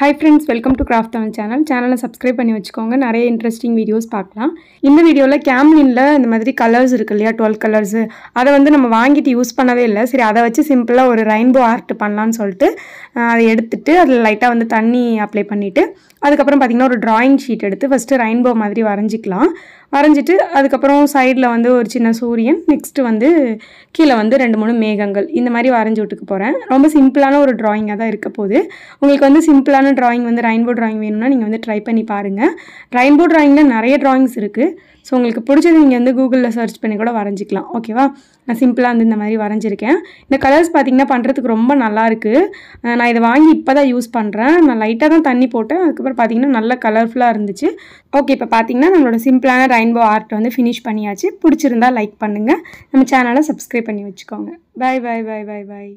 high friends welcome to Craft Tamil channel சேனலை subscribe பண்ணி வச்சுக்கோங்க நிறைய இன்ட்ரெஸ்டிங் வீடியோஸ் பார்க்கலாம் இந்த வீடியோவில் கேம்லினில் இந்த மாதிரி கலர்ஸ் இருக்கு இல்லையா டுவெல் கலர்ஸு அதை வந்து நம்ம வாங்கிட்டு யூஸ் பண்ணவே இல்லை சரி அதை வச்சு சிம்பிளாக ஒரு ரெயின்போ ஆர்ட் பண்ணலான்னு சொல்லிட்டு அதை எடுத்துட்டு அதில் லைட்டாக வந்து தண்ணி அப்ளை பண்ணிவிட்டு அதுக்கப்புறம் பார்த்திங்கன்னா ஒரு ட்ராயிங் ஷீட் எடுத்து ஃபஸ்ட்டு ரெயின்போ மாதிரி வரைஞ்சிக்கலாம் வரைஞ்சிட்டு அதுக்கப்புறம் சைடில் வந்து ஒரு சின்ன சூரியன் நெக்ஸ்ட்டு வந்து கீழே வந்து ரெண்டு மூணு மேகங்கள் இந்த மாதிரி வரைஞ்சி விட்டுக்கு போகிறேன் ரொம்ப சிம்பிளான ஒரு ட்ராயிங்காக தான் இருக்க போகுது உங்களுக்கு வந்து சிம்பிளான விதமான ட்ராயிங் வந்து ரெயின்போ ட்ராயிங் வேணும்னா நீங்கள் வந்து ட்ரை பண்ணி பாருங்கள் ரெயின்போ ட்ராயிங்கில் நிறைய ட்ராயிங்ஸ் இருக்குது ஸோ உங்களுக்கு பிடிச்சது நீங்கள் வந்து கூகுளில் சர்ச் பண்ணி கூட வரைஞ்சிக்கலாம் ஓகேவா நான் சிம்பிளாக வந்து இந்த மாதிரி வரைஞ்சிருக்கேன் இந்த கலர்ஸ் பார்த்திங்கன்னா பண்ணுறதுக்கு ரொம்ப நல்லாயிருக்கு நான் இதை வாங்கி இப்போ தான் யூஸ் பண்ணுறேன் நான் லைட்டாக தான் தண்ணி போட்டேன் அதுக்கப்புறம் பார்த்திங்கன்னா நல்லா கலர்ஃபுல்லாக இருந்துச்சு ஓகே இப்போ பார்த்திங்கன்னா நம்மளோட சிம்பிளான ரெயின்போ ஆர்ட் வந்து ஃபினிஷ் பண்ணியாச்சு பிடிச்சிருந்தா லைக் பண்ணுங்கள் நம்ம சேனலை சப்ஸ்கிரைப் பண்ணி வச்சுக்கோங்க பாய் பாய் பாய் பாய் பாய்